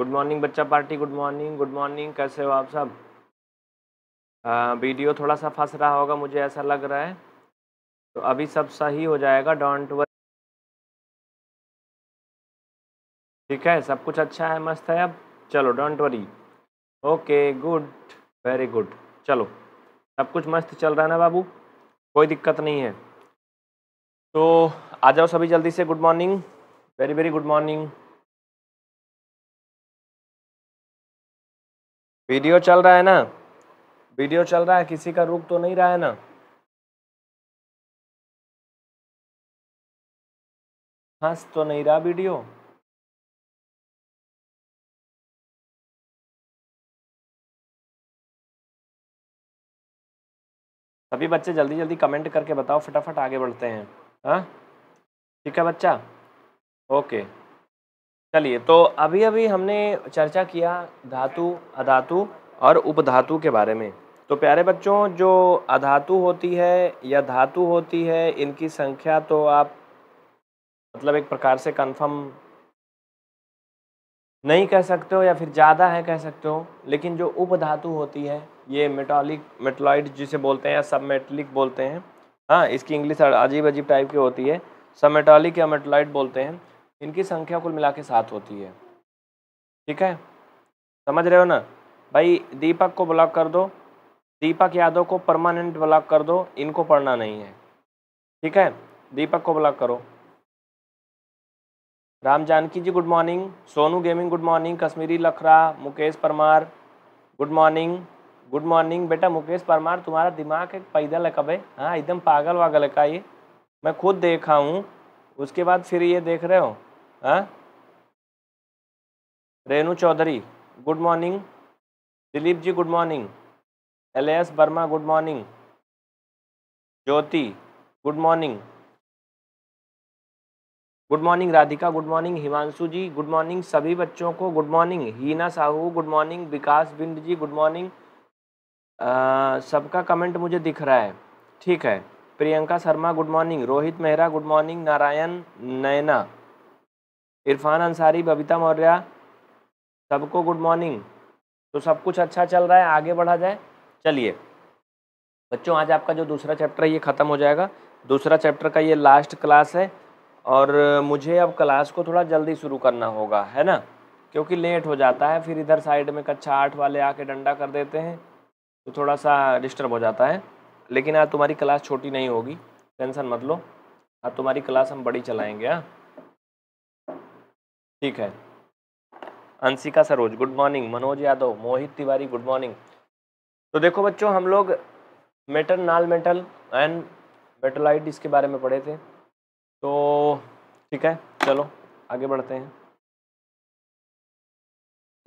Good morning बच्चा party good morning good morning कैसे हो आप सब आ, वीडियो थोड़ा सा फंस रहा होगा मुझे ऐसा लग रहा है तो अभी सब सही हो जाएगा डोंट वरी ठीक है सब कुछ अच्छा है मस्त है अब चलो don't worry okay good very good चलो सब कुछ मस्त चल रहा है ना बाबू कोई दिक्कत नहीं है तो आ जाओ सभी जल्दी से good morning very very good morning video चल रहा है ना वीडियो चल रहा है किसी का रुक तो नहीं रहा है ना हंस तो नहीं रहा वीडियो सभी बच्चे जल्दी जल्दी कमेंट करके बताओ फटाफट आगे बढ़ते हैं हाँ ठीक है बच्चा ओके चलिए तो अभी अभी हमने चर्चा किया धातु अधातु और उपधातु के बारे में तो प्यारे बच्चों जो अधातु होती है या धातु होती है इनकी संख्या तो आप मतलब एक प्रकार से कंफर्म नहीं कह सकते हो या फिर ज़्यादा है कह सकते हो लेकिन जो उपधातु होती है ये मेटालिक मेटलॉइड जिसे बोलते हैं या सब मेटलिक बोलते हैं हाँ इसकी इंग्लिश अजीब अजीब टाइप की होती है सब मेटालिक या मेटलॉइड बोलते हैं इनकी संख्या कुल मिला के सात होती है ठीक है समझ रहे हो ना भाई दीपक को ब्लॉक कर दो दीपक यादव को परमानेंट ब्लॉक कर दो इनको पढ़ना नहीं है ठीक है दीपक को ब्लॉक करो Ram Janaki ji good morning Sonu gaming good morning Kashmiri Lakhra Mukesh Parmar good morning good morning बेटा मुकेश परमार तुम्हारा दिमाग एक पैदल है कब है हाँ एकदम पागल वागल है का ये मैं खुद देखा हूँ उसके बाद फिर ये देख रहे हो हैं Renu Chaudhary good morning Dilip ji good morning L S Verma good morning Jyoti good morning good morning Radhika good morning Himanshu ji good morning सभी बच्चों को good morning Heena Sahu good morning Vikas Bind ji good morning सबका कमेंट मुझे दिख रहा है ठीक है Priyanka Sharma good morning Rohit Mehra good morning Narayan Naina Irfan Ansari Babita Maurya सबको गुड मॉर्निंग तो सब कुछ अच्छा चल रहा है आगे बढ़ा जाए चलिए बच्चों आज आपका जो दूसरा चैप्टर है ये ख़त्म हो जाएगा दूसरा चैप्टर का ये लास्ट क्लास है और मुझे अब क्लास को थोड़ा जल्दी शुरू करना होगा है ना क्योंकि लेट हो जाता है फिर इधर साइड में कक्षा आठ वाले आके डंडा कर देते हैं तो थोड़ा सा डिस्टर्ब हो जाता है लेकिन आज तुम्हारी क्लास छोटी नहीं होगी टेंशन मत लो आज तुम्हारी क्लास हम बड़ी चलाएँगे हाँ ठीक है Anshika Saroj good morning Manoj Yadav Mohit Tiwari good morning तो देखो बच्चों हम लोग मेटल नाल मेटल एंड मेटोलाइट इसके बारे में पढ़े थे तो ठीक है चलो आगे बढ़ते हैं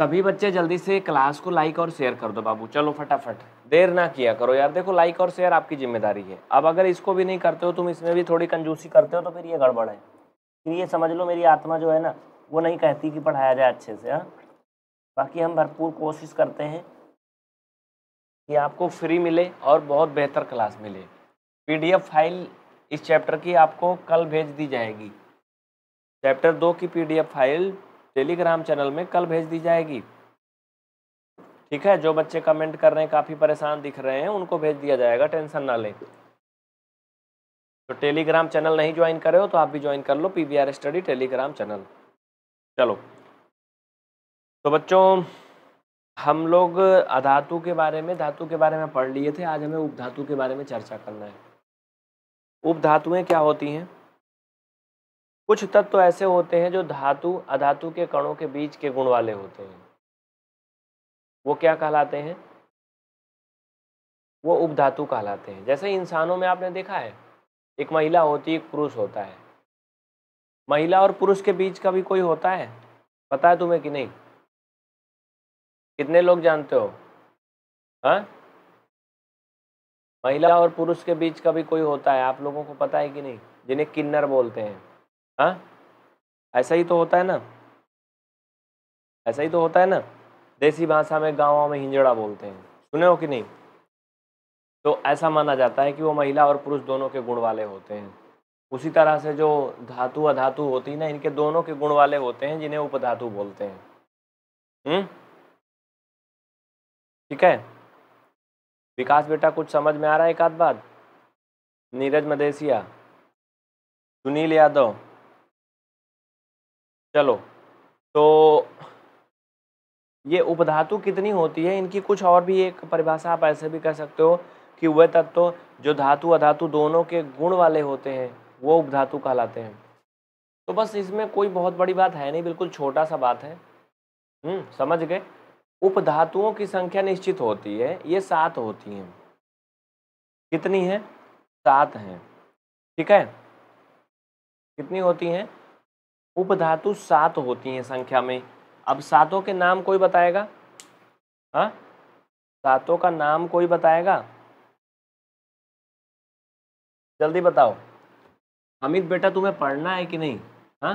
सभी बच्चे जल्दी से क्लास को लाइक और शेयर कर दो बाबू चलो फटाफट देर ना किया करो यार देखो लाइक और शेयर आपकी जिम्मेदारी है अब अगर इसको भी नहीं करते हो तुम इसमें भी थोड़ी कंजूसी करते हो तो फिर ये गड़बड़ है फिर ये समझ लो मेरी आत्मा जो है ना वो नहीं कहती कि पढ़ाया जाए अच्छे से हाँ बाकी हम भरपूर कोशिश करते हैं कि आपको फ्री मिले और बहुत बेहतर क्लास मिले पीडीएफ फाइल इस चैप्टर की आपको कल भेज दी जाएगी चैप्टर दो की पीडीएफ फाइल टेलीग्राम चैनल में कल भेज दी जाएगी ठीक है जो बच्चे कमेंट कर रहे हैं काफ़ी परेशान दिख रहे हैं उनको भेज दिया जाएगा टेंशन ना लें तो टेलीग्राम चैनल नहीं ज्वाइन करे हो तो आप भी ज्वाइन कर लो पी स्टडी टेलीग्राम चैनल चलो तो बच्चों हम लोग अधातु के बारे में धातु के बारे में पढ़ लिए थे आज हमें उपधातु के बारे में चर्चा करना है उपधातुएं क्या होती हैं कुछ तत्व तो ऐसे होते हैं जो धातु अधातु के कणों के बीच के गुण वाले होते हैं वो क्या कहलाते हैं वो उपधातु कहलाते हैं जैसे इंसानों में आपने देखा है एक महिला होती है एक पुरुष होता है महिला और पुरुष के बीच का भी कोई होता है पता है तुम्हें कि नहीं कितने लोग जानते हो हा? महिला और पुरुष के बीच का भी कोई होता है आप लोगों को पता है कि नहीं जिन्हें किन्नर बोलते हैं हाँ ऐसा ही तो होता है ना ऐसा ही तो होता है ना देसी भाषा में गाँव में हिंजड़ा बोलते हैं सुने हो कि नहीं तो ऐसा माना जाता है कि वो महिला और पुरुष दोनों के गुण वाले होते हैं उसी तरह से जो धातु अधातु होती है ना इनके दोनों के गुण वाले होते हैं जिन्हें उपधातु बोलते हैं हम्म ठीक है विकास बेटा कुछ समझ में आ रहा है एक आध बात नीरज मदेसिया सुनील यादव चलो तो ये उपधातु कितनी होती है इनकी कुछ और भी एक परिभाषा आप ऐसे भी कह सकते हो कि वह तत्व जो धातु अधातु दोनों के गुण वाले होते हैं वो उपधातु कहलाते हैं तो बस इसमें कोई बहुत बड़ी बात है नहीं बिल्कुल छोटा सा बात है हम्म, समझ गए उपधातुओं की संख्या निश्चित होती है ये सात होती हैं कितनी है सात हैं ठीक है कितनी होती हैं उपधातु सात होती हैं संख्या में अब सातों के नाम कोई बताएगा हाँ सातों का नाम कोई बताएगा जल्दी बताओ अमित बेटा तुम्हें पढ़ना है कि नहीं हाँ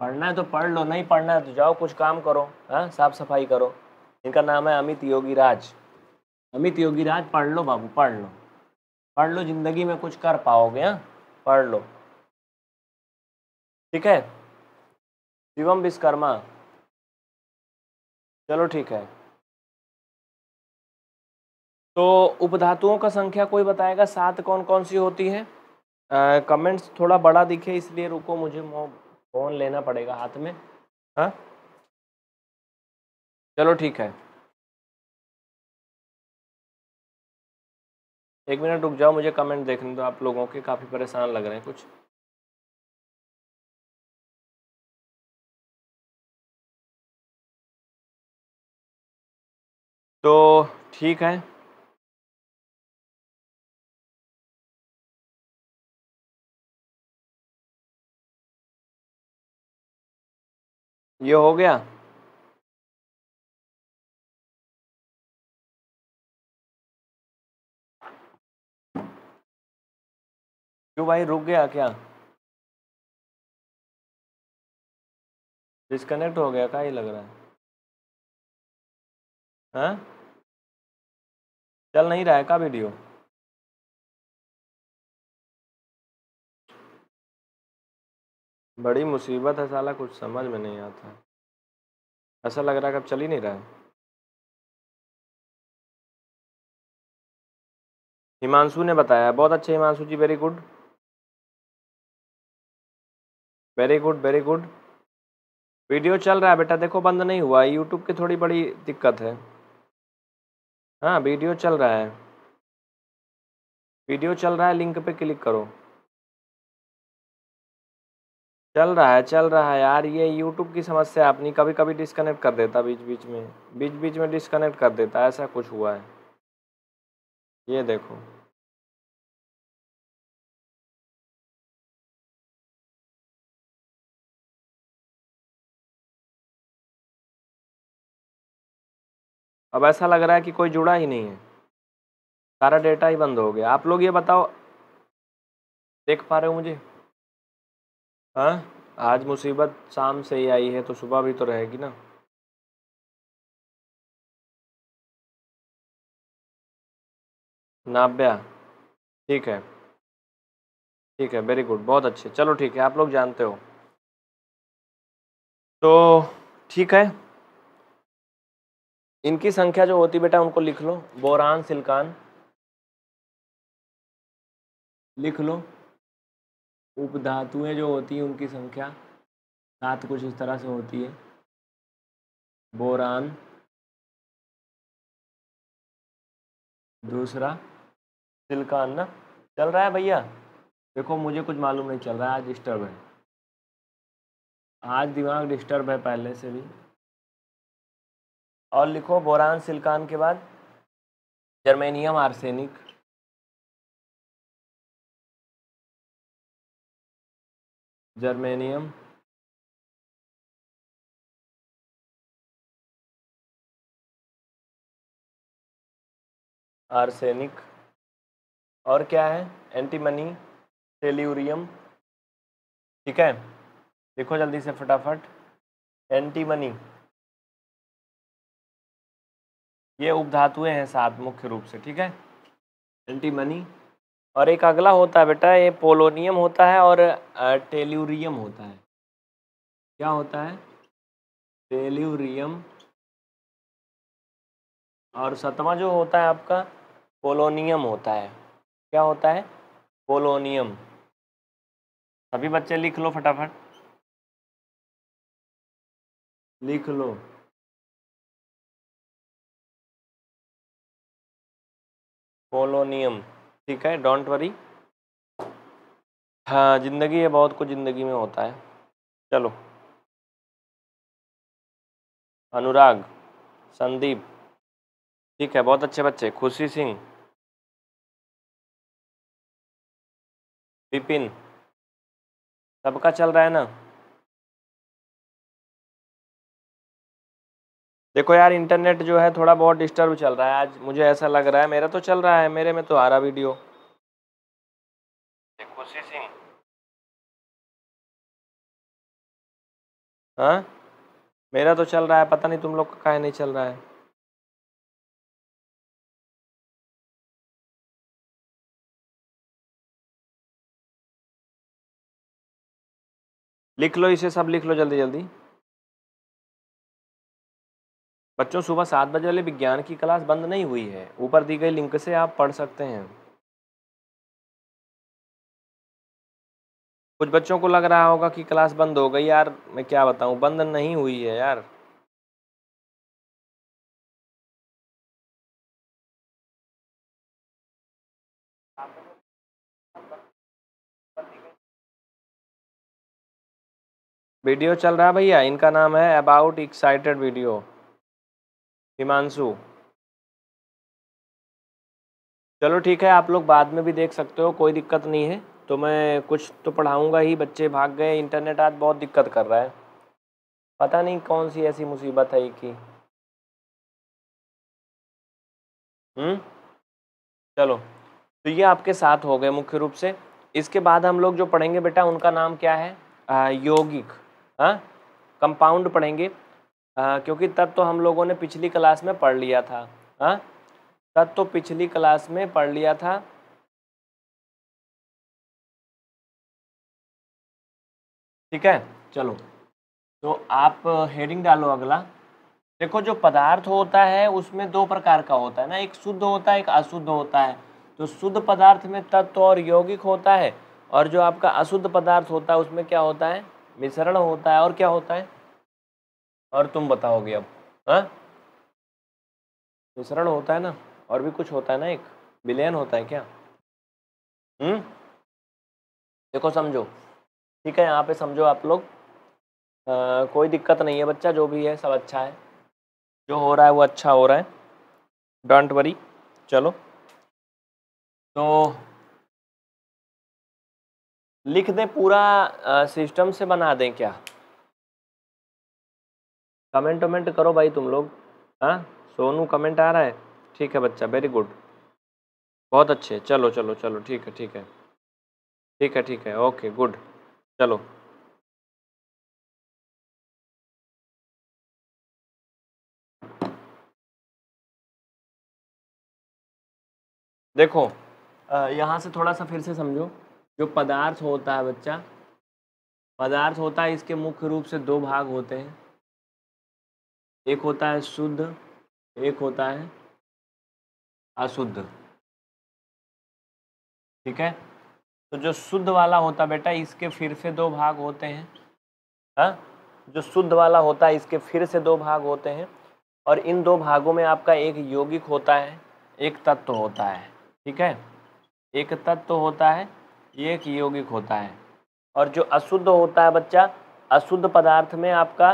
पढ़ना है तो पढ़ लो नहीं पढ़ना है तो जाओ कुछ काम करो हाँ साफ सफाई करो इनका नाम है अमित योगी राज अमित योगी राज पढ़ लो बाबू पढ़ लो पढ़ लो जिंदगी में कुछ कर पाओगे हाँ पढ़ लो ठीक है शिवम विश्वकर्मा चलो ठीक है तो उपधातुओं का संख्या कोई बताएगा सात कौन कौन सी होती है कमेंट्स थोड़ा बड़ा दिखे इसलिए रुको मुझे फ़ोन लेना पड़ेगा हाथ में हाँ चलो ठीक है एक मिनट रुक जाओ मुझे कमेंट देखने दो आप लोगों के काफ़ी परेशान लग रहे हैं कुछ तो ठीक है ये हो गया क्यों भाई रुक गया क्या डिस्कनेक्ट हो गया का ही लग रहा है हाँ चल नहीं रहा है का वीडियो बड़ी मुसीबत है साला कुछ समझ में नहीं आता ऐसा लग रहा है कब चल ही नहीं रहा है हिमांशु ने बताया बहुत अच्छे Himanshu ji very good very good very good video चल रहा है बेटा देखो बंद नहीं हुआ है यूट्यूब की थोड़ी बड़ी दिक्कत है हाँ वीडियो चल रहा है वीडियो चल रहा है लिंक पे क्लिक करो चल रहा है चल रहा है यार ये यूट्यूब की समस्या अपनी कभी कभी डिसकनेक्ट कर देता बीच बीच में बीच बीच में डिसकनेक्ट कर देता ऐसा कुछ हुआ है ये देखो अब ऐसा लग रहा है कि कोई जुड़ा ही नहीं है सारा डेटा ही बंद हो गया आप लोग ये बताओ देख पा रहे हो मुझे हाँ आज मुसीबत शाम से ही आई है तो सुबह भी तो रहेगी ना नाभ्या ठीक है ठीक है वेरी गुड बहुत अच्छे चलो ठीक है आप लोग जानते हो तो ठीक है इनकी संख्या जो होती बेटा उनको लिख लो बोरान सिल्कान लिख लो उपधातुएं जो होती हैं उनकी संख्या सात कुछ इस तरह से होती है बोरान दूसरा सिल्कान ना चल रहा है भैया देखो मुझे कुछ मालूम नहीं चल रहा है आज डिस्टर्ब है आज दिमाग डिस्टर्ब है पहले से भी और लिखो बोरान सिल्कान के बाद जर्मेनियम आर्सेनिक जर्मेनियम आर्सेनिक और क्या है एंटीमनी टेल्यूरियम ठीक है देखो जल्दी से फटाफट एंटीमनी ये उपधातुएं हैं सात मुख्य रूप से ठीक है एंटीमनी और एक अगला होता है बेटा ये पोलोनियम होता है और टेल्यूरियम होता है क्या होता है टेल्यूरियम और सतवा जो होता है आपका पोलोनियम होता है क्या होता है पोलोनियम सभी बच्चे लिख लो फटाफट लिख लो पोलोनियम ठीक है डोंट वरी हाँ ज़िंदगी है बहुत कुछ ज़िंदगी में होता है चलो अनुराग संदीप ठीक है बहुत अच्छे बच्चे खुशी सिंह विपिन सबका चल रहा है ना देखो यार इंटरनेट जो है थोड़ा बहुत डिस्टर्ब चल रहा है आज मुझे ऐसा लग रहा है मेरा तो चल रहा है मेरे में तो आ रहा वीडियो खुशी सिंह हाँ मेरा तो चल रहा है पता नहीं तुम लोग का नहीं चल रहा है लिख लो इसे सब लिख लो जल्दी जल्दी बच्चों सुबह सात बजे वाले विज्ञान की क्लास बंद नहीं हुई है ऊपर दी गई लिंक से आप पढ़ सकते हैं कुछ बच्चों को लग रहा होगा कि क्लास बंद हो गई यार मैं क्या बताऊं बंद नहीं हुई है यार वीडियो चल रहा है भैया इनका नाम है अबाउट एक्साइटेड वीडियो हिमांशु चलो ठीक है आप लोग बाद में भी देख सकते हो कोई दिक्कत नहीं है तो मैं कुछ तो पढ़ाऊंगा ही बच्चे भाग गए इंटरनेट आज बहुत दिक्कत कर रहा है पता नहीं कौन सी ऐसी मुसीबत है कि हम्म चलो तो ये आपके साथ हो गए मुख्य रूप से इसके बाद हम लोग जो पढ़ेंगे बेटा उनका नाम क्या है आ, योगिक हाँ कंपाउंड पढ़ेंगे आ, क्योंकि तब तो हम लोगों ने पिछली क्लास में पढ़ लिया था हाँ तब तो पिछली क्लास में पढ़ लिया था ठीक है चलो तो आप हेडिंग डालो अगला देखो जो पदार्थ होता है उसमें दो प्रकार का होता है ना एक शुद्ध होता है एक अशुद्ध होता है तो शुद्ध पदार्थ में तत्व और यौगिक होता है और जो आपका अशुद्ध पदार्थ होता है उसमें क्या होता है मिश्रण होता है और क्या होता है और तुम बताओगे अब हाँ मिश्रण होता है ना और भी कुछ होता है ना एक विलयन होता है क्या हम्म देखो समझो ठीक है यहाँ पे समझो आप लोग आ, कोई दिक्कत नहीं है बच्चा जो भी है सब अच्छा है जो हो रहा है वो अच्छा हो रहा है डोंट वरी चलो तो लिख दें पूरा सिस्टम से बना दें क्या कमेंट वमेंट करो भाई तुम लोग हाँ सोनू कमेंट आ रहा है ठीक है बच्चा वेरी गुड बहुत अच्छे चलो चलो चलो ठीक है ठीक है ठीक है ठीक है ओके गुड चलो देखो यहाँ से थोड़ा सा फिर से समझो जो पदार्थ होता है बच्चा पदार्थ होता है इसके मुख्य रूप से दो भाग होते हैं एक होता है शुद्ध एक होता है अशुद्ध ठीक है तो जो शुद्ध वाला होता बेटा इसके फिर से दो भाग होते हैं हा? जो शुद्ध वाला होता है इसके फिर से दो भाग होते हैं और इन दो भागों में आपका एक यौगिक होता है एक तत्व होता है ठीक है एक तत्व होता है एक यौगिक होता है और जो अशुद्ध होता है बच्चा अशुद्ध पदार्थ में आपका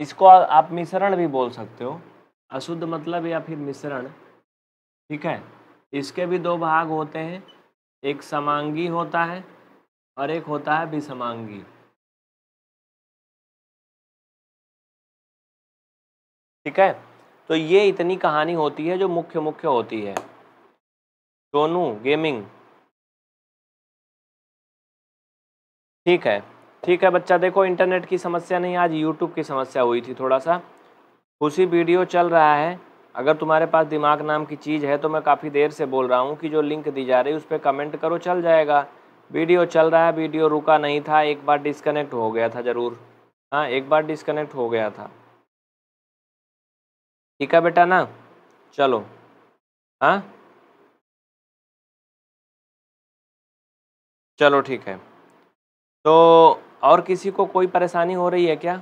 इसको आप मिश्रण भी बोल सकते हो अशुद्ध मतलब या फिर मिश्रण ठीक है इसके भी दो भाग होते हैं एक समांगी होता है और एक होता है विसमांगी ठीक है तो ये इतनी कहानी होती है जो मुख्य मुख्य होती है सोनू गेमिंग ठीक है ठीक है बच्चा देखो इंटरनेट की समस्या नहीं आज यूट्यूब की समस्या हुई थी थोड़ा सा खुशी वीडियो चल रहा है अगर तुम्हारे पास दिमाग नाम की चीज़ है तो मैं काफ़ी देर से बोल रहा हूँ कि जो लिंक दी जा रही है उस पर कमेंट करो चल जाएगा वीडियो चल रहा है वीडियो रुका नहीं था एक बार डिस्कनेक्ट हो गया था ज़रूर हाँ एक बार डिस्कनेक्ट हो गया था ठीक है बेटा ना चलो हाँ चलो ठीक है तो और किसी को कोई परेशानी हो रही है क्या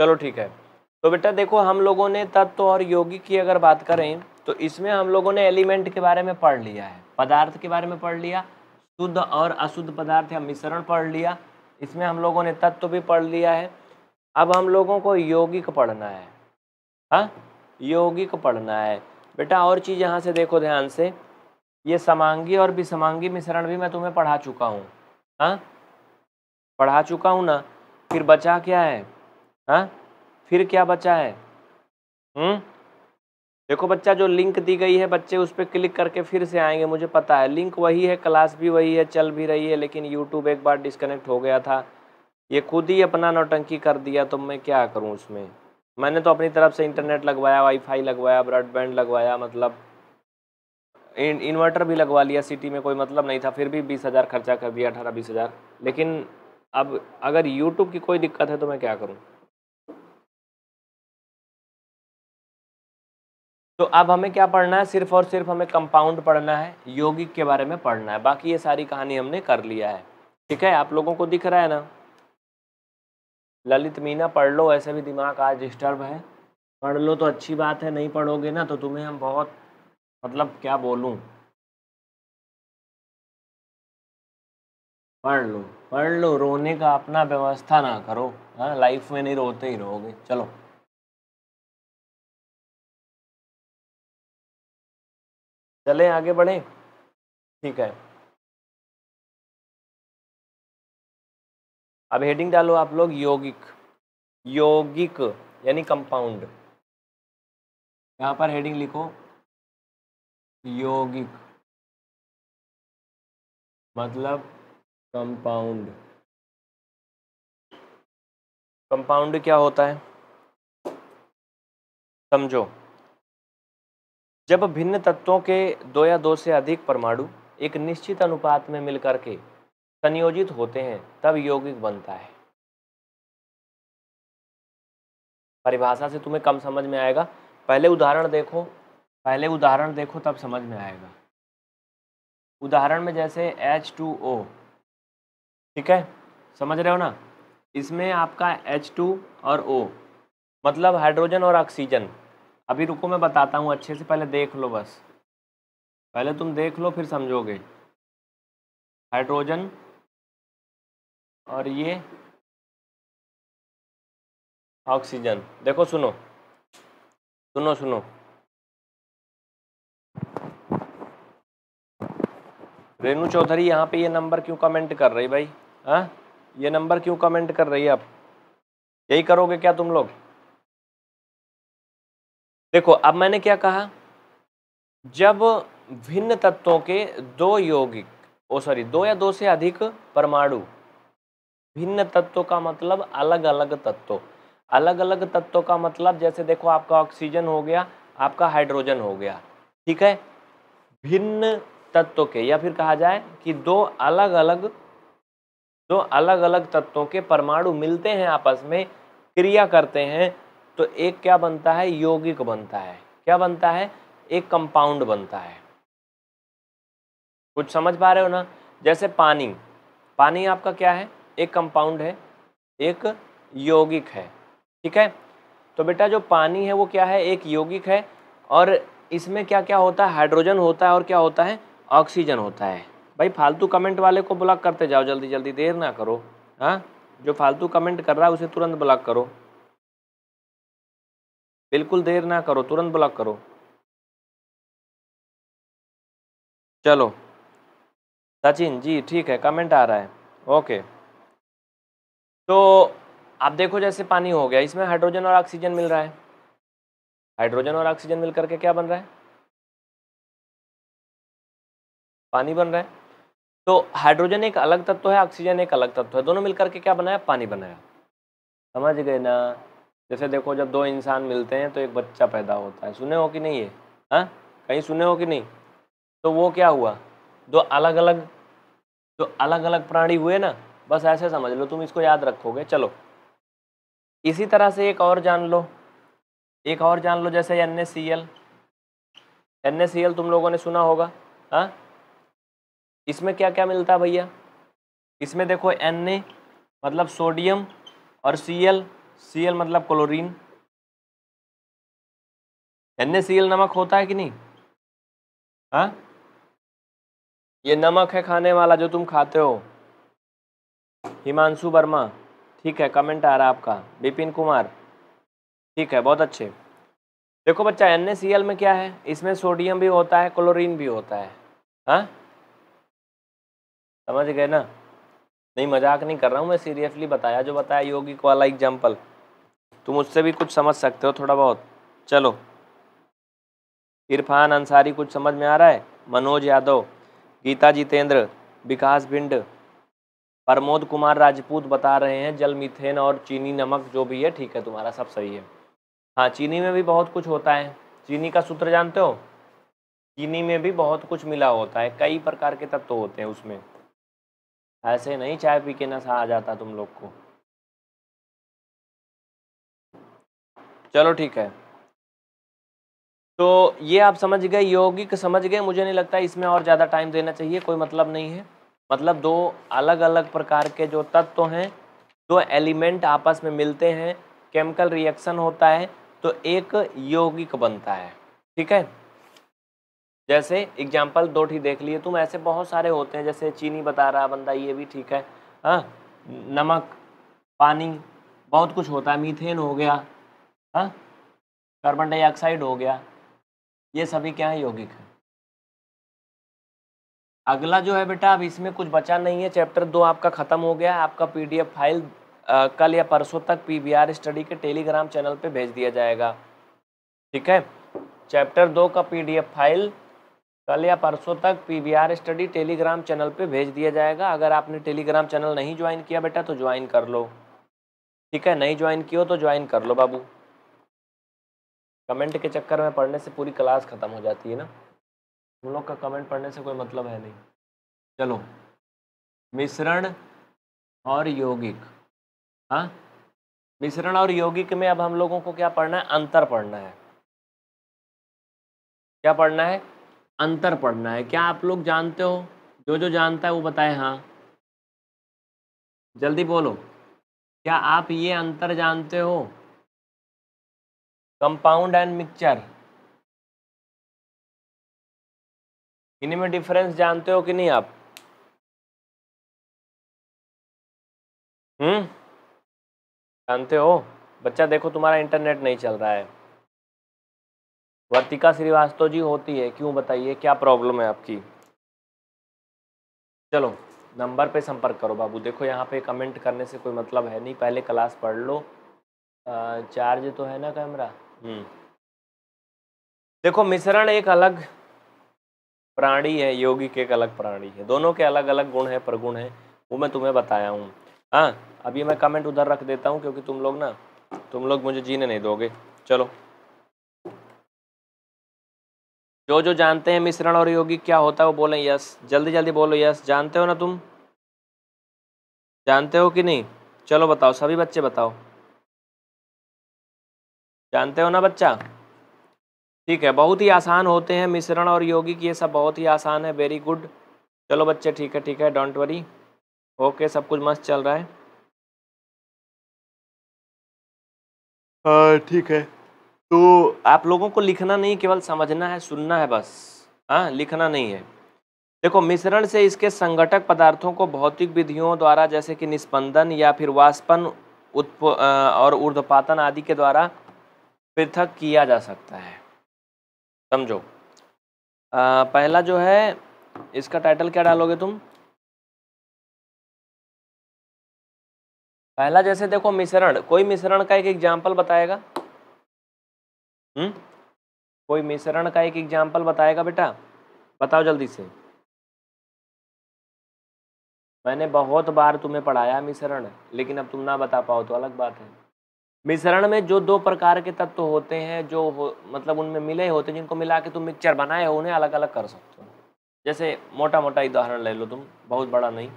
चलो ठीक है तो बेटा देखो हम लोगों ने तत्व और योगी की अगर बात करें तो इसमें हम लोगों ने एलिमेंट के बारे में पढ़ लिया है पदार्थ के बारे में पढ़ लिया शुद्ध और अशुद्ध पदार्थ या मिश्रण पढ़ लिया इसमें हम लोगों ने तत्व भी पढ़ लिया है अब हम लोगों को यौगिक पढ़ना है हाँ यौगिक पढ़ना है बेटा और चीज़ यहाँ से देखो ध्यान से ये समांगी और विसमांगी मिश्रण भी मैं तुम्हें पढ़ा चुका हूँ हाँ पढ़ा चुका हूँ ना फिर बचा क्या है हाँ फिर क्या बचा है हम्म देखो बच्चा जो लिंक दी गई है बच्चे उस पर क्लिक करके फिर से आएंगे मुझे पता है लिंक वही है क्लास भी वही है चल भी रही है लेकिन यूट्यूब एक बार डिस्कनेक्ट हो गया था ये खुद ही अपना नौटंकी कर दिया तो मैं क्या करूँ उसमें मैंने तो अपनी तरफ से इंटरनेट लगवाया वाईफाई लगवाया ब्रॉडबैंड लगवाया मतलब इन्वर्टर भी लगवा लिया सिटी में कोई मतलब नहीं था फिर भी बीस हज़ार खर्चा कर दिया अठारह बीस हज़ार लेकिन अब अगर यूट्यूब की कोई दिक्कत है तो मैं क्या करूँ तो अब हमें क्या पढ़ना है सिर्फ और सिर्फ हमें कंपाउंड पढ़ना है यौगिक के बारे में पढ़ना है बाकी ये सारी कहानी हमने कर लिया है ठीक है आप लोगों को दिख रहा है ना ललित मीना पढ़ लो ऐसे भी दिमाग आज डिस्टर्ब है पढ़ लो तो अच्छी बात है नहीं पढ़ोगे ना तो तुम्हें हम बहुत मतलब क्या बोलूं पढ़ लो पढ़ लो रोने का अपना व्यवस्था ना करो हाँ लाइफ में नहीं रोते ही रहोगे चलो चले आगे बढ़े ठीक है अब हेडिंग डालो आप लोग यौगिक यौगिक यानी कंपाउंड यहाँ पर हेडिंग लिखो यौगिक मतलब कंपाउंड कंपाउंड क्या होता है समझो जब भिन्न तत्वों के दो या दो से अधिक परमाणु एक निश्चित अनुपात में मिलकर के संयोजित होते हैं तब यौगिक बनता है परिभाषा से तुम्हें कम समझ में आएगा पहले उदाहरण देखो पहले उदाहरण देखो तब समझ में आएगा उदाहरण में जैसे H2O ठीक है समझ रहे हो ना इसमें आपका H2 और O मतलब हाइड्रोजन और ऑक्सीजन अभी रुको मैं बताता हूँ अच्छे से पहले देख लो बस पहले तुम देख लो फिर समझोगे हाइड्रोजन और ये ऑक्सीजन देखो सुनो सुनो सुनो रेनू चौधरी यहाँ पे ये नंबर क्यों कमेंट कर रही भाई हाँ ये नंबर क्यों कमेंट कर रही है आप यही करोगे क्या तुम लोग देखो अब मैंने क्या कहा जब भिन्न तत्वों के दो यौगिक ओ सॉरी दो या दो से अधिक परमाणु भिन्न तत्व का मतलब अलग अलग तत्व अलग अलग तत्व का मतलब जैसे देखो आपका ऑक्सीजन हो गया आपका हाइड्रोजन हो गया ठीक है भिन्न तत्व के या फिर कहा जाए कि दो अलग अलग दो अलग अलग तत्वों के परमाणु मिलते हैं आपस में क्रिया करते हैं तो एक क्या बनता है यौगिक बनता है क्या बनता है एक कंपाउंड बनता है कुछ समझ पा रहे हो ना जैसे पानी पानी आपका क्या है एक कंपाउंड है एक यौगिक है ठीक है तो बेटा जो पानी है वो क्या है एक यौगिक है और इसमें क्या क्या होता है हाइड्रोजन होता है और क्या होता है ऑक्सीजन होता है भाई फालतू कमेंट वाले को ब्लॉक करते जाओ जल्दी जल्दी देर ना करो हाँ जो फालतू कमेंट कर रहा है उसे तुरंत ब्लॉक करो बिल्कुल देर ना करो तुरंत ब्लॉक करो चलो सचिन जी ठीक है कमेंट आ रहा है ओके तो आप देखो जैसे पानी हो गया इसमें हाइड्रोजन और ऑक्सीजन मिल रहा है हाइड्रोजन और ऑक्सीजन मिल करके क्या बन रहा है पानी बन रहा है तो हाइड्रोजन एक अलग तत्व है ऑक्सीजन एक अलग तत्व है दोनों मिलकर के क्या बनाया पानी बनाया समझ गए ना जैसे देखो जब दो इंसान मिलते हैं तो एक बच्चा पैदा होता है सुने हो कि नहीं ये हाँ कहीं सुने हो कि नहीं तो वो क्या हुआ दो अलग अलग जो अलग अलग प्राणी हुए ना बस ऐसे समझ लो तुम इसको याद रखोगे चलो इसी तरह से एक और जान लो एक और जान लो जैसे N S C L N S C L तुम लोगों ने सुना होगा हाँ इसमें क्या क्या मिलता है भैया इसमें देखो एन ए मतलब सोडियम और सी एल सी एल मतलब chlorine N A C L नमक होता है कि नहीं हाँ ये नमक है खाने वाला जो तुम खाते हो हिमांशु वर्मा ठीक है कमेंट आ रहा है आपका विपिन कुमार ठीक है बहुत अच्छे देखो बच्चा एन में क्या है इसमें सोडियम भी होता है क्लोरीन भी होता है हाँ समझ गए ना नहीं मजाक नहीं कर रहा हूँ मैं सीरियसली बताया जो बताया यौगिक वाला एग्जाम्पल तुम उससे भी कुछ समझ सकते हो थोड़ा बहुत चलो इरफान अंसारी कुछ समझ में आ रहा है मनोज यादव गीता जितेंद्र विकास भिंड प्रमोद कुमार राजपूत बता रहे हैं जल मिथेन और चीनी नमक जो भी है ठीक है तुम्हारा सब सही है हाँ चीनी में भी बहुत कुछ होता है चीनी का सूत्र जानते हो चीनी में भी बहुत कुछ मिला होता है कई प्रकार के तत्व होते हैं उसमें ऐसे नहीं चाय पी के नशा आ जाता तुम लोग को चलो ठीक है तो ये आप समझ गए यौगिक समझ गए मुझे नहीं लगता इसमें और ज़्यादा टाइम देना चाहिए कोई मतलब नहीं है मतलब दो अलग अलग प्रकार के जो तत्व तो हैं दो एलिमेंट आपस में मिलते हैं केमिकल रिएक्शन होता है तो एक यौगिक बनता है ठीक है जैसे एग्जाम्पल दो ठीक देख लिए तुम ऐसे बहुत सारे होते हैं जैसे चीनी बता रहा बंदा ये भी ठीक है हाँ नमक पानी बहुत कुछ होता है मीथेन हो गया हाँ कार्बन डाइऑक्साइड हो गया ये सभी क्या है यौगिक है अगला जो है बेटा अब इसमें कुछ बचा नहीं है चैप्टर दो आपका ख़त्म हो गया आपका पीडीएफ फाइल आ, कल या परसों तक पीवीआर स्टडी के टेलीग्राम चैनल पे भेज दिया जाएगा ठीक है चैप्टर दो का पीडीएफ फाइल कल या परसों तक P V R study Telegram channel पे भेज दिया जाएगा अगर आपने टेलीग्राम चैनल नहीं ज्वाइन किया बेटा तो ज्वाइन कर लो ठीक है नहीं ज्वाइन किया तो ज्वाइन कर लो बाबू कमेंट के चक्कर में पढ़ने से पूरी क्लास ख़त्म हो जाती है ना उन लोग का कमेंट पढ़ने से कोई मतलब है नहीं चलो मिश्रण और यौगिक हाँ मिश्रण और यौगिक में अब हम लोगों को क्या पढ़ना है अंतर पढ़ना है क्या पढ़ना है अंतर पढ़ना है क्या आप लोग जानते हो जो जो जानता है वो बताए हाँ जल्दी बोलो क्या आप ये अंतर जानते हो कंपाउंड एंड मिक्सचर इन्हीं में डिफरेंस जानते हो कि नहीं आप हम्म जानते हो बच्चा देखो तुम्हारा इंटरनेट नहीं चल रहा है वर्तिका श्रीवास्तव जी होती है क्यों बताइए क्या प्रॉब्लम है आपकी चलो नंबर पे संपर्क करो बाबू देखो यहाँ पे कमेंट करने से कोई मतलब है नहीं पहले क्लास पढ़ लो आ, चार्ज तो है ना कैमरा हम्म। देखो मिश्रण एक अलग प्राणी है योगी के एक अलग प्राणी है दोनों के अलग अलग गुण है प्रगुण है वो मैं तुम्हें बताया हूँ हाँ अभी मैं कमेंट उधर रख देता हूँ क्योंकि तुम लोग ना तुम लोग मुझे जीने नहीं दोगे चलो जो जो जानते हैं मिश्रण और योगी क्या होता है वो बोलें यस जल्दी जल्दी बोलो यस जानते हो ना तुम जानते हो कि नहीं चलो बताओ सभी बच्चे बताओ जानते हो ना बच्चा ठीक है बहुत ही आसान होते हैं मिश्रण और योगिक ये सब बहुत ही आसान है वेरी गुड चलो बच्चे ठीक है ठीक है डोंट वरी ओके सब कुछ मस्त चल रहा है ठीक है तो आप लोगों को लिखना नहीं केवल समझना है सुनना है बस हाँ लिखना नहीं है देखो मिश्रण से इसके संगठक पदार्थों को भौतिक विधियों द्वारा जैसे कि निष्पंदन या फिर वाष्पन उत्प और ऊर्धपातन आदि के द्वारा पृथक किया जा सकता है समझो पहला जो है इसका टाइटल क्या डालोगे तुम पहला जैसे देखो मिश्रण कोई मिश्रण का एक एग्जाम्पल बताएगा हुँ? हम्म? कोई मिश्रण का एक एग्जाम्पल बताएगा बेटा बताओ जल्दी से मैंने बहुत बार तुम्हें पढ़ाया मिश्रण लेकिन अब तुम ना बता पाओ तो अलग बात है मिश्रण में जो दो प्रकार के तत्व तो होते हैं जो हो, मतलब उनमें मिले होते हैं जिनको मिला के तुम मिक्सचर बनाए हो उन्हें अलग अलग कर सकते हो जैसे मोटा मोटा उदाहरण ले लो तुम बहुत बड़ा नहीं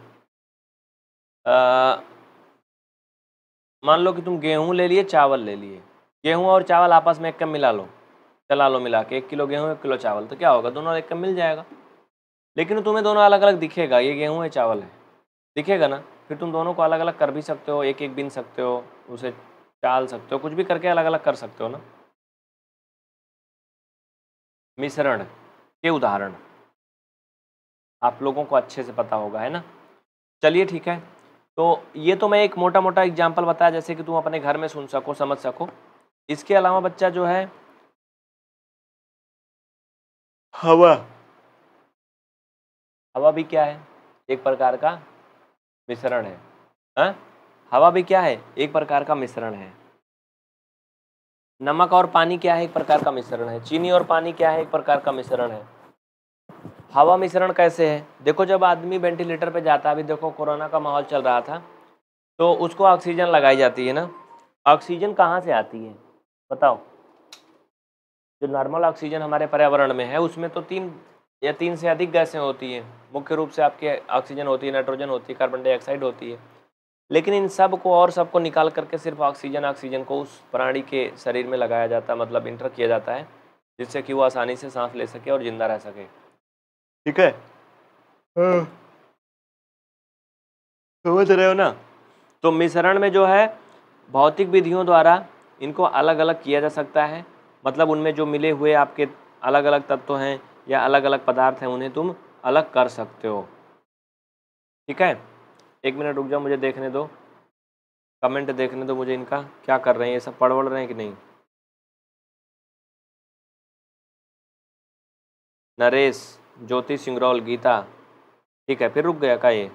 मान लो कि तुम गेहूं ले लिए चावल ले लिए गेहूँ और चावल आपस में एक कम मिला लो चला लो मिला के एक किलो गेहूँ एक किलो चावल तो क्या होगा दोनों एक कम मिल जाएगा लेकिन तुम्हें दोनों अलग अलग दिखेगा ये गेहूँ है चावल है दिखेगा ना फिर तुम दोनों को अलग अलग कर भी सकते हो एक एक बिन सकते हो उसे चाल सकते हो कुछ भी करके अलग अलग कर सकते हो ना मिश्रण के उदाहरण आप लोगों को अच्छे से पता होगा है ना चलिए ठीक है तो ये तो मैं एक मोटा मोटा एग्जाम्पल बताया जैसे कि तुम अपने घर में सुन सको समझ सको इसके अलावा बच्चा जो है हवा हवा भी क्या है एक प्रकार का मिश्रण है हा? हवा भी क्या है एक प्रकार का मिश्रण है नमक और पानी क्या है एक प्रकार का मिश्रण है चीनी और पानी क्या है एक प्रकार का मिश्रण है हवा मिश्रण कैसे है देखो जब आदमी वेंटिलेटर पे जाता है अभी देखो कोरोना का माहौल चल रहा था तो उसको ऑक्सीजन लगाई जाती है ना ऑक्सीजन कहाँ से आती है बताओ जो नॉर्मल ऑक्सीजन हमारे पर्यावरण में है उसमें तो तीन या तीन से अधिक गैसें होती हैं मुख्य रूप से आपके ऑक्सीजन होती है नाइट्रोजन होती है कार्बन डाइऑक्साइड होती है लेकिन इन सब को और सबको निकाल करके सिर्फ ऑक्सीजन ऑक्सीजन को उस प्राणी के शरीर में लगाया जाता है मतलब इंटर किया जाता है जिससे कि वो आसानी से सांस ले सके और ज़िंदा रह सके ठीक है हाँ। समझ रहे हो ना तो मिश्रण में जो है भौतिक विधियों द्वारा इनको अलग अलग किया जा सकता है मतलब उनमें जो मिले हुए आपके अलग अलग तत्व हैं या अलग अलग पदार्थ हैं उन्हें तुम अलग कर सकते हो ठीक है एक मिनट रुक जाओ मुझे देखने दो कमेंट देखने दो मुझे इनका क्या कर रहे हैं ये सब पढ़ रहे हैं कि नहीं नरेश ज्योति सिंगरौल गीता ठीक है फिर रुक गया का ये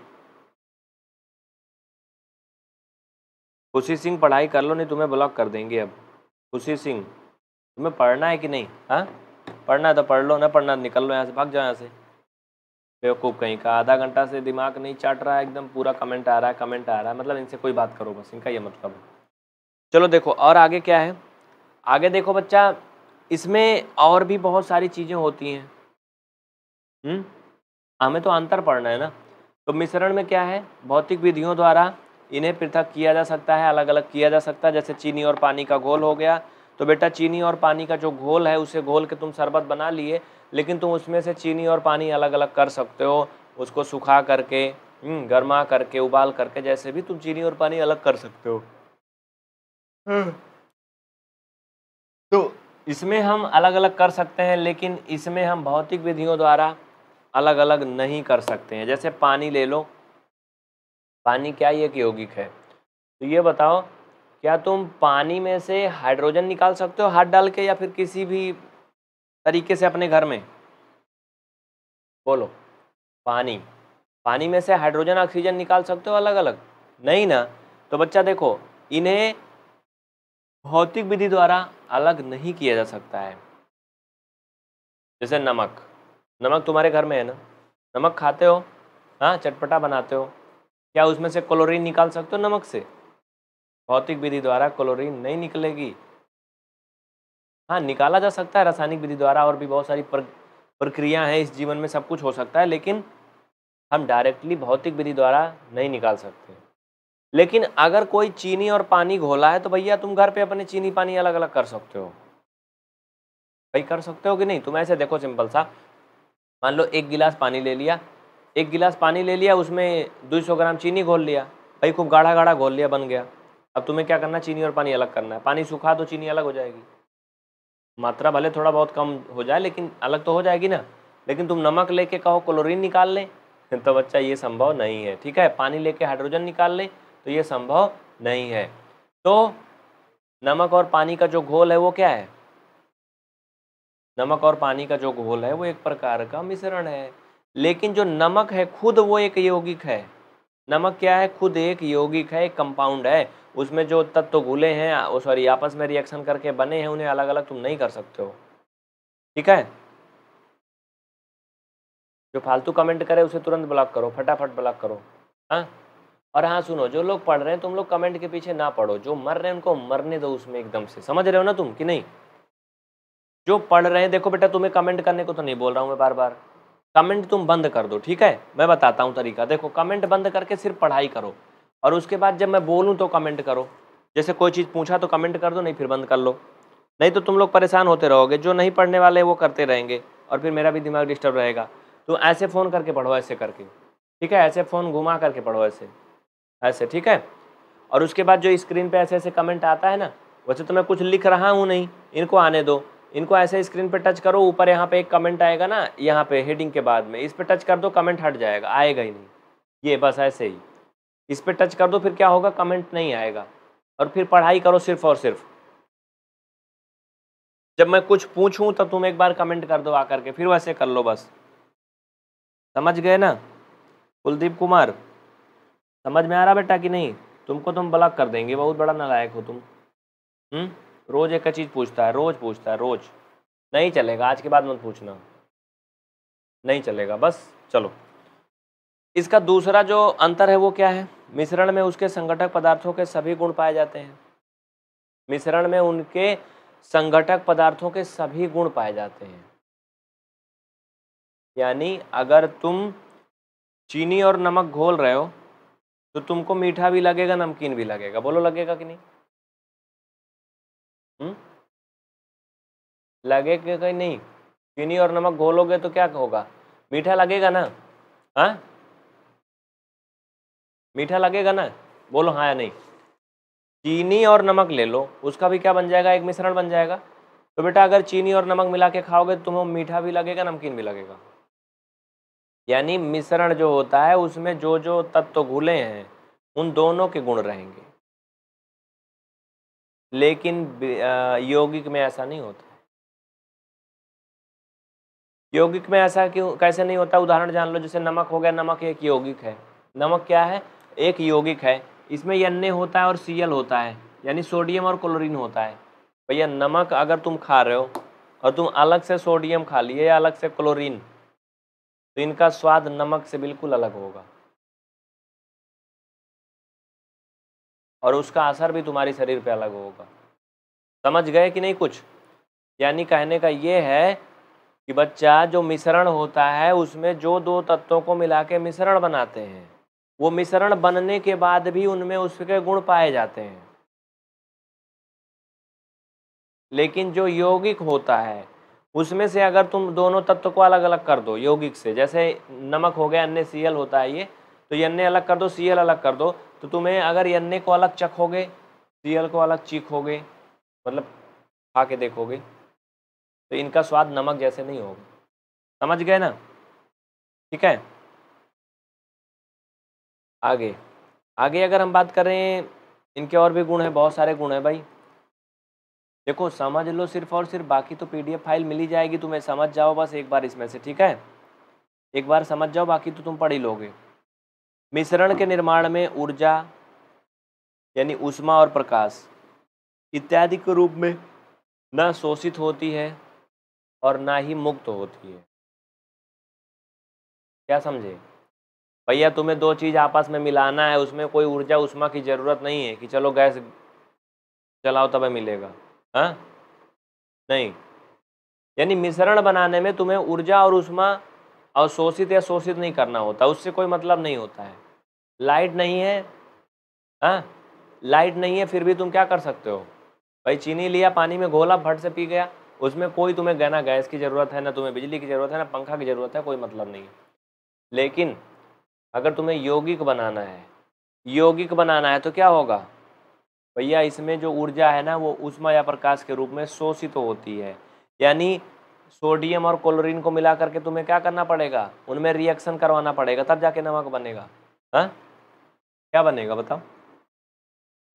खुशी सिंह पढ़ाई कर लो नहीं तुम्हें ब्लॉक कर देंगे अब खुशी सिंह तुम्हें पढ़ना है कि नहीं हाँ पढ़ना है तो पढ़ लो ना पढ़ना तो निकल लो यहाँ से भाग जाओ यहाँ से बेवकूफ़ कहीं का आधा घंटा से दिमाग नहीं चाट रहा है एकदम पूरा कमेंट आ रहा है कमेंट आ रहा है मतलब इनसे कोई बात करो बस इनका ये मतलब है चलो देखो और आगे क्या है आगे देखो बच्चा इसमें और भी बहुत सारी चीज़ें होती हैं हम्म? हमें तो अंतर पढ़ना है ना तो मिश्रण में क्या है भौतिक विधियों द्वारा इन्हें पृथक किया जा सकता है अलग अलग किया जा सकता है जैसे चीनी और पानी का घोल हो गया तो बेटा चीनी और पानी का जो घोल है उसे घोल के तुम शरबत बना लिए लेकिन तुम उसमें से चीनी और पानी अलग अलग कर सकते हो उसको सुखा करके हम्म, गर्मा करके उबाल करके जैसे भी तुम चीनी और पानी अलग कर सकते हो हम्म। तो इसमें हम अलग अलग कर सकते हैं लेकिन इसमें हम भौतिक विधियों द्वारा अलग अलग नहीं कर सकते हैं जैसे पानी ले लो पानी क्या ये एक यौगिक है तो ये बताओ क्या तुम पानी में से हाइड्रोजन निकाल सकते हो हाथ डाल के या फिर किसी भी तरीके से अपने घर में बोलो पानी पानी में से हाइड्रोजन ऑक्सीजन निकाल सकते हो अलग अलग नहीं ना तो बच्चा देखो इन्हें भौतिक विधि द्वारा अलग नहीं किया जा सकता है जैसे नमक नमक तुम्हारे घर में है ना नमक खाते हो हाँ चटपटा बनाते हो क्या उसमें से क्लोरीन निकाल सकते हो नमक से भौतिक विधि द्वारा क्लोरीन नहीं निकलेगी हाँ निकाला जा सकता है रासायनिक विधि द्वारा और भी बहुत सारी प्रक्रिया हैं इस जीवन में सब कुछ हो सकता है लेकिन हम डायरेक्टली भौतिक विधि द्वारा नहीं निकाल सकते लेकिन अगर कोई चीनी और पानी घोला है तो भैया तुम घर पे अपने चीनी पानी अलग अलग कर सकते हो भाई कर सकते हो कि नहीं तुम ऐसे देखो सिंपल सा मान लो एक गिलास पानी ले लिया एक गिलास पानी ले लिया उसमें 200 ग्राम चीनी घोल लिया भाई खूब गाढ़ा गाढ़ा घोल लिया बन गया अब तुम्हें क्या करना चीनी और पानी अलग करना है पानी सूखा तो चीनी अलग हो जाएगी मात्रा भले थोड़ा बहुत कम हो जाए लेकिन अलग तो हो जाएगी ना लेकिन तुम नमक लेके कहो क्लोरीन निकाल लें तो बच्चा ये संभव नहीं है ठीक है पानी लेके हाइड्रोजन निकाल लें तो ये संभव नहीं है तो नमक और पानी का जो घोल है वो क्या है नमक और पानी का जो घोल है वो एक प्रकार का मिश्रण है लेकिन जो नमक है खुद वो एक यौगिक है नमक क्या है खुद एक यौगिक है एक कंपाउंड है उसमें जो तत्व घुले हैं सॉरी आपस में रिएक्शन करके बने हैं उन्हें अलग अलग तुम नहीं कर सकते हो ठीक है जो फालतू कमेंट करे उसे तुरंत ब्लॉक करो फटाफट ब्लॉक करो हाँ और हाँ सुनो जो लोग पढ़ रहे हैं तुम लोग कमेंट के पीछे ना पढ़ो जो मर रहे हैं उनको मरने दो उसमें एकदम से समझ रहे हो ना तुम कि नहीं जो पढ़ रहे हैं देखो बेटा तुम्हें कमेंट करने को तो नहीं बोल रहा हूँ मैं बार बार कमेंट तुम बंद कर दो ठीक है मैं बताता हूँ तरीका देखो कमेंट बंद करके सिर्फ पढ़ाई करो और उसके बाद जब मैं बोलूँ तो कमेंट करो जैसे कोई चीज़ पूछा तो कमेंट कर दो नहीं फिर बंद कर लो नहीं तो तुम लोग परेशान होते रहोगे जो नहीं पढ़ने वाले वो करते रहेंगे और फिर मेरा भी दिमाग डिस्टर्ब रहेगा तो ऐसे फ़ोन करके पढ़ो ऐसे करके ठीक है ऐसे फ़ोन घुमा करके पढ़ो ऐसे ऐसे ठीक है और उसके बाद जो स्क्रीन पे ऐसे ऐसे कमेंट आता है ना वैसे तो मैं कुछ लिख रहा हूँ नहीं इनको आने दो इनको ऐसे स्क्रीन पे टच करो ऊपर यहाँ पे एक कमेंट आएगा ना यहाँ पे हेडिंग के बाद में इस पर टच कर दो कमेंट हट जाएगा आएगा ही नहीं ये बस ऐसे ही इस पर टच कर दो फिर क्या होगा कमेंट नहीं आएगा और फिर पढ़ाई करो सिर्फ और सिर्फ जब मैं कुछ पूछूं तब तुम एक बार कमेंट कर दो आकर के फिर वैसे कर लो बस समझ गए ना कुलदीप कुमार समझ में आ रहा बेटा कि नहीं तुमको तुम तो ब्लॉक कर देंगे बहुत बड़ा नालायक हो तुम हम्म रोज़ एक चीज़ पूछता है रोज़ पूछता है रोज़ नहीं चलेगा आज के बाद मत पूछना नहीं चलेगा बस चलो इसका दूसरा जो अंतर है वो क्या है मिश्रण में उसके संगठक पदार्थों के सभी गुण पाए जाते हैं मिश्रण में उनके संगठक पदार्थों के सभी गुण पाए जाते हैं यानी अगर तुम चीनी और नमक घोल रहे हो तो तुमको मीठा भी लगेगा नमकीन भी लगेगा बोलो लगेगा कि नहीं हम्म? लगे कहीं नहीं चीनी और नमक घोलोगे तो क्या होगा मीठा लगेगा ना हाँ मीठा लगेगा ना बोलो हाँ या नहीं चीनी और नमक ले लो उसका भी क्या बन जाएगा एक मिश्रण बन जाएगा तो बेटा अगर चीनी और नमक मिला के खाओगे तो तुम्हें मीठा भी लगेगा नमकीन भी लगेगा यानी मिश्रण जो होता है उसमें जो जो तत्व घुले हैं उन दोनों के गुण रहेंगे लेकिन यौगिक में ऐसा नहीं होता यौगिक में ऐसा क्यों कैसे नहीं होता उदाहरण जान लो जैसे नमक हो गया नमक एक यौगिक है नमक क्या है एक यौगिक है इसमें यन्ने होता है और सीएल होता है यानी सोडियम और क्लोरीन होता है भैया नमक अगर तुम खा रहे हो और तुम अलग से सोडियम खा लिए या अलग से क्लोरीन तो इनका स्वाद नमक से बिल्कुल अलग होगा और उसका असर भी तुम्हारे शरीर पे अलग होगा समझ गए कि नहीं कुछ यानी कहने का ये है कि बच्चा जो मिश्रण होता है उसमें जो दो तत्वों को मिला के मिश्रण बनाते हैं वो मिश्रण बनने के बाद भी उनमें उसके गुण पाए जाते हैं लेकिन जो यौगिक होता है उसमें से अगर तुम दोनों तत्व को अलग अलग कर दो यौगिक से जैसे नमक हो गया अन्य सीएल होता है ये तो यन्ने अलग कर दो सी अलग कर दो तो तुम्हें अगर यन्ने को अलग चखोगे सी को अलग चीखोगे मतलब खा के देखोगे तो इनका स्वाद नमक जैसे नहीं होगा समझ गए ना ठीक है आगे आगे अगर हम बात करें इनके और भी गुण हैं बहुत सारे गुण हैं भाई देखो समझ लो सिर्फ और सिर्फ बाकी तो पीडीएफ फाइल मिली जाएगी तुम्हें समझ जाओ बस एक बार इसमें से ठीक है एक बार समझ जाओ बाकी तो तुम पढ़ ही लोगे मिश्रण के निर्माण में ऊर्जा यानी उष्मा और प्रकाश इत्यादि के रूप में ना शोषित होती है और ना ही मुक्त होती है क्या समझे भैया तुम्हें दो चीज़ आपस में मिलाना है उसमें कोई ऊर्जा उष्मा की ज़रूरत नहीं है कि चलो गैस चलाओ तब मिलेगा हाँ नहीं यानी मिश्रण बनाने में तुम्हें ऊर्जा और उष्मा अवशोषित या शोषित नहीं करना होता उससे कोई मतलब नहीं होता है लाइट नहीं है हाँ लाइट नहीं है फिर भी तुम क्या कर सकते हो भाई चीनी लिया पानी में घोला फट से पी गया उसमें कोई तुम्हें गहना गैस की ज़रूरत है ना तुम्हें बिजली की ज़रूरत है ना पंखा की ज़रूरत है कोई मतलब नहीं है लेकिन अगर तुम्हें यौगिक बनाना है यौगिक बनाना है तो क्या होगा भैया इसमें जो ऊर्जा है ना वो उष्मा या प्रकाश के रूप में शोषित तो होती है यानी सोडियम और क्लोरीन को मिला करके तुम्हें क्या करना पड़ेगा उनमें रिएक्शन करवाना पड़ेगा तब जाके नमक बनेगा हाँ क्या बनेगा बताओ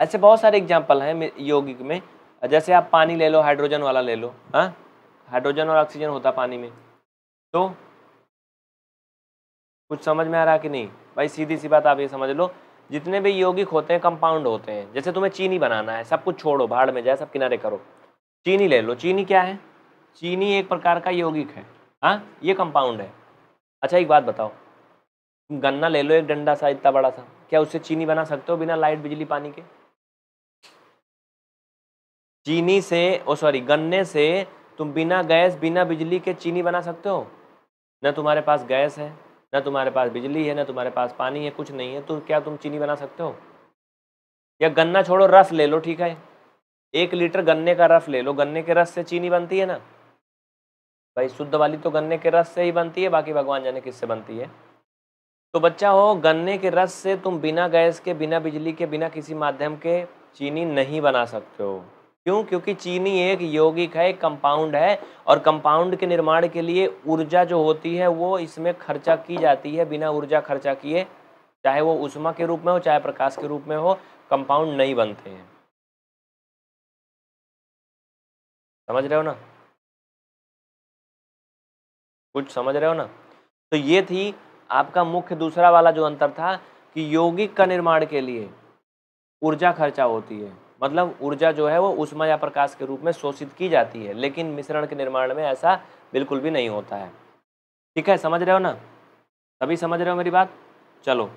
ऐसे बहुत सारे एग्जाम्पल हैं यौगिक में जैसे आप पानी ले लो हाइड्रोजन वाला ले लो हाँ हाइड्रोजन और ऑक्सीजन होता पानी में तो कुछ समझ में आ रहा कि नहीं भाई सीधी सी बात आप ये समझ लो जितने भी यौगिक होते हैं कंपाउंड होते हैं जैसे तुम्हें चीनी बनाना है सब कुछ छोड़ो भाड़ में जाए सब किनारे करो चीनी ले लो चीनी क्या है चीनी एक प्रकार का यौगिक है हाँ ये कंपाउंड है अच्छा एक बात बताओ गन्ना ले लो एक डंडा सा इतना बड़ा सा क्या उससे चीनी बना सकते हो बिना लाइट बिजली पानी के चीनी से ओ सॉरी गन्ने से तुम बिना गैस बिना बिजली के चीनी बना सकते हो ना तुम्हारे पास गैस है ना तुम्हारे पास बिजली है ना तुम्हारे पास पानी है कुछ नहीं है तो क्या तुम चीनी बना सकते हो या गन्ना छोड़ो रस ले लो ठीक है एक लीटर गन्ने का रस ले लो गन्ने के रस से चीनी बनती है ना भाई शुद्ध वाली तो गन्ने के रस से ही बनती है बाकी भगवान जाने किससे बनती है तो बच्चा हो गन्ने के रस से तुम बिना गैस के बिना बिजली के बिना किसी माध्यम के चीनी नहीं बना सकते हो क्यों क्योंकि चीनी एक यौगिक है एक कंपाउंड है और कंपाउंड के निर्माण के लिए ऊर्जा जो होती है वो इसमें खर्चा की जाती है बिना ऊर्जा खर्चा किए चाहे वो उष्मा के रूप में हो चाहे प्रकाश के रूप में हो कंपाउंड नहीं बनते हैं समझ रहे हो ना कुछ समझ रहे हो ना तो ये थी आपका मुख्य दूसरा वाला जो अंतर था कि यौगिक का निर्माण के लिए ऊर्जा खर्चा होती है मतलब ऊर्जा जो है वो उष्मा या प्रकाश के रूप में शोषित की जाती है लेकिन मिश्रण के निर्माण में ऐसा बिल्कुल भी नहीं होता है ठीक है समझ रहे हो ना सभी समझ रहे हो मेरी बात चलो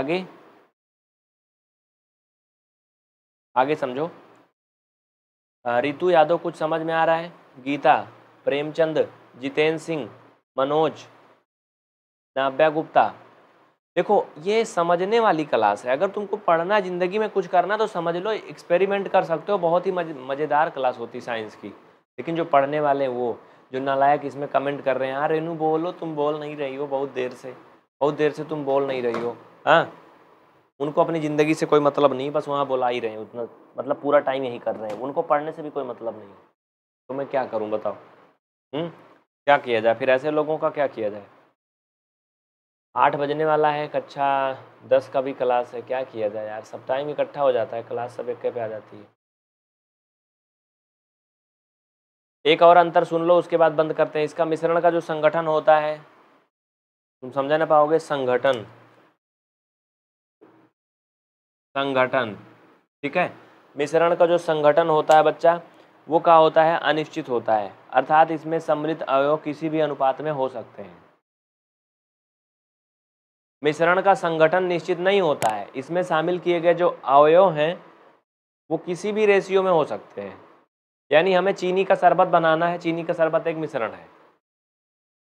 आगे आगे समझो रितु यादव कुछ समझ में आ रहा है गीता प्रेमचंद जितेंद्र सिंह मनोज नाभ्या गुप्ता देखो ये समझने वाली क्लास है अगर तुमको पढ़ना है ज़िंदगी में कुछ करना तो समझ लो एक्सपेरिमेंट कर सकते हो बहुत ही मज़ेदार क्लास होती है साइंस की लेकिन जो पढ़ने वाले हैं वो जो नालायक इसमें कमेंट कर रहे हैं हाँ रेनू बोलो तुम बोल नहीं रही हो बहुत देर से बहुत देर से तुम बोल नहीं रही हो हाँ उनको अपनी ज़िंदगी से कोई मतलब नहीं बस वहाँ बोला ही रहे हैं उतना मतलब पूरा टाइम यही कर रहे हैं उनको पढ़ने से भी कोई मतलब नहीं तो मैं क्या करूँ बताओ हुँ? हम्म? क्या किया जाए फिर ऐसे लोगों का क्या किया जाए आठ बजने वाला है कक्षा दस का भी क्लास है क्या किया जाए यार सब टाइम इकट्ठा हो जाता है क्लास सब एक पे आ जाती है एक और अंतर सुन लो उसके बाद बंद करते हैं इसका मिश्रण का जो संगठन होता है तुम समझा ना पाओगे संगठन संगठन ठीक है मिश्रण का जो संगठन होता है बच्चा वो क्या होता है अनिश्चित होता है अर्थात इसमें सम्मिलित अवयव किसी भी अनुपात में हो सकते हैं मिश्रण का संगठन निश्चित नहीं होता है इसमें शामिल किए गए जो अवयव हैं वो किसी भी रेशियो में हो सकते हैं यानी हमें चीनी का शरबत बनाना है चीनी का शरबत एक मिश्रण है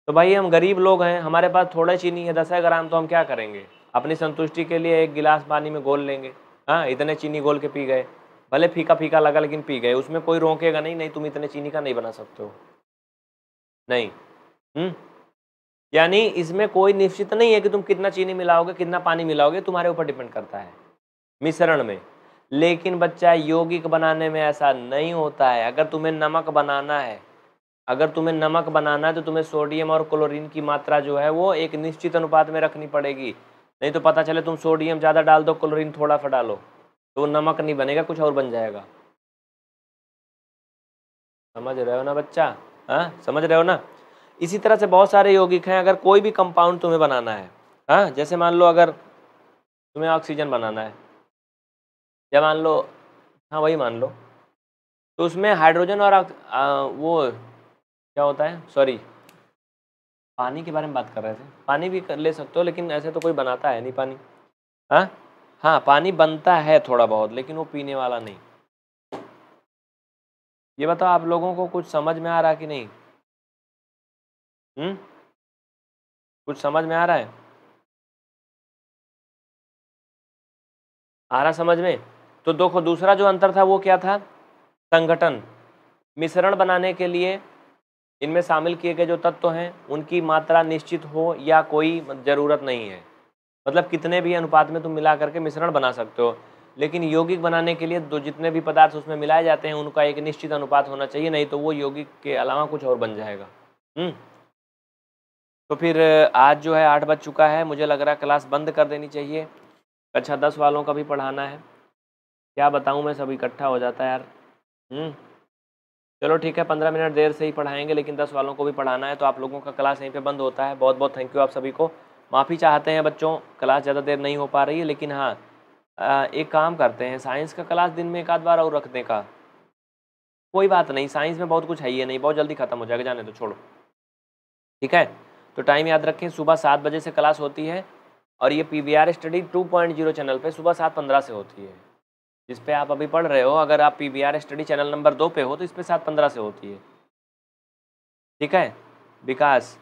तो भाई हम गरीब लोग हैं हमारे पास थोड़ा चीनी है दस ग्राम तो हम क्या करेंगे अपनी संतुष्टि के लिए एक गिलास पानी में घोल लेंगे हाँ इतने चीनी घोल के पी गए भले फीका फीका लगा लेकिन पी गए उसमें कोई रोकेगा नहीं नहीं तुम इतने चीनी का नहीं बना सकते हो नहीं हुँ? हम्म? यानी इसमें कोई निश्चित नहीं है कि तुम कितना चीनी मिलाओगे कितना पानी मिलाओगे तुम्हारे ऊपर डिपेंड करता है मिश्रण में लेकिन बच्चा यौगिक बनाने में ऐसा नहीं होता है अगर तुम्हें नमक बनाना है अगर तुम्हें नमक बनाना है तो तुम्हें सोडियम और क्लोरीन की मात्रा जो है वो एक निश्चित अनुपात में रखनी पड़ेगी नहीं तो पता चले तुम सोडियम ज़्यादा डाल दो क्लोरीन थोड़ा सा डालो तो वो नमक नहीं बनेगा कुछ और बन जाएगा समझ रहे हो ना बच्चा हाँ समझ रहे हो ना इसी तरह से बहुत सारे यौगिक हैं अगर कोई भी कंपाउंड तुम्हें बनाना है हाँ जैसे मान लो अगर तुम्हें ऑक्सीजन बनाना है या मान लो हाँ वही मान लो तो उसमें हाइड्रोजन और आ, वो क्या होता है सॉरी पानी के बारे में बात कर रहे थे पानी भी कर ले सकते हो लेकिन ऐसे तो कोई बनाता है नहीं पानी हाँ हाँ पानी बनता है थोड़ा बहुत लेकिन वो पीने वाला नहीं ये बताओ आप लोगों को कुछ समझ में आ रहा कि नहीं हम्म कुछ समझ में आ रहा है आ रहा समझ में तो देखो दूसरा जो अंतर था वो क्या था संगठन मिश्रण बनाने के लिए इनमें शामिल किए गए जो तत्व हैं उनकी मात्रा निश्चित हो या कोई ज़रूरत नहीं है मतलब कितने भी अनुपात में तुम मिला करके मिश्रण बना सकते हो लेकिन यौगिक बनाने के लिए दो जितने भी पदार्थ उसमें मिलाए जाते हैं उनका एक निश्चित अनुपात होना चाहिए नहीं तो वो यौगिक के अलावा कुछ और बन जाएगा हम्म तो फिर आज जो है आठ बज चुका है मुझे लग रहा है क्लास बंद कर देनी चाहिए अच्छा दस वालों का भी पढ़ाना है क्या बताऊँ मैं सब इकट्ठा हो जाता है यार हम्म। चलो ठीक है पंद्रह मिनट देर से ही पढ़ाएंगे लेकिन दस वालों को भी पढ़ाना है तो आप लोगों का क्लास यहीं पे बंद होता है बहुत बहुत थैंक यू आप सभी को माफ़ी चाहते हैं बच्चों क्लास ज़्यादा देर नहीं हो पा रही है लेकिन हाँ एक काम करते हैं साइंस का क्लास दिन में एक आध बार और रखने का कोई बात नहीं साइंस में बहुत कुछ है ही नहीं बहुत जल्दी ख़त्म हो जाएगा जाने तो छोड़ो ठीक है तो टाइम याद रखें सुबह सात बजे से क्लास होती है और ये P V R study two point zero channel पर सुबह सात पंद्रह से होती है जिस पे आप अभी पढ़ रहे हो अगर आप P V R study channel number दो पे हो तो इस पर सात पंद्रह से होती है ठीक है विकास